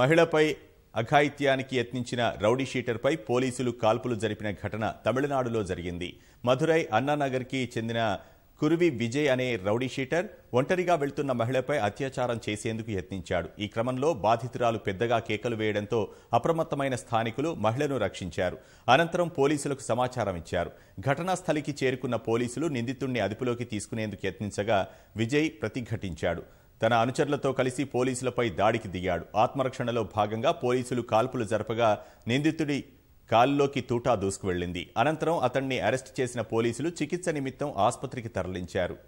మహిళపై అఘాయిత్యానికి యత్నించిన rowdy షీటర్పై పోలీసులు కాల్పులు జరిపిన ఘటన తమిళనాడులో జరిగింది మధురై అన్నానగర్కి చెందిన కురువి విజయ్ అనే రౌడీ షీటర్ ఒంటరిగా వెళ్తున్న మహిళపై అత్యాచారం చేసేందుకు యత్నించాడు ఈ క్రమంలో బాధితురాలు పెద్దగా కేకలు వేయడంతో అప్రమత్తమైన స్థానికులు మహిళను రక్షించారు అనంతరం పోలీసులకు సమాచారం ఇచ్చారు ఘటనా స్థలికి చేరుకున్న పోలీసులు నిందితుడిని అదుపులోకి తీసుకునేందుకు యత్నించగా విజయ్ ప్రతిఘటించాడు తన అనుచరులతో కలిసి పోలీసులపై దాడికి దిగాడు ఆత్మరక్షణలో భాగంగా పోలీసులు కాల్పులు జరపగా నిందితుడి కాల్లోకి తూటా దూసుకువెళ్లింది అనంతరం అతన్ని అరెస్ట్ చేసిన పోలీసులు చికిత్స నిమిత్తం ఆసుపత్రికి తరలించారు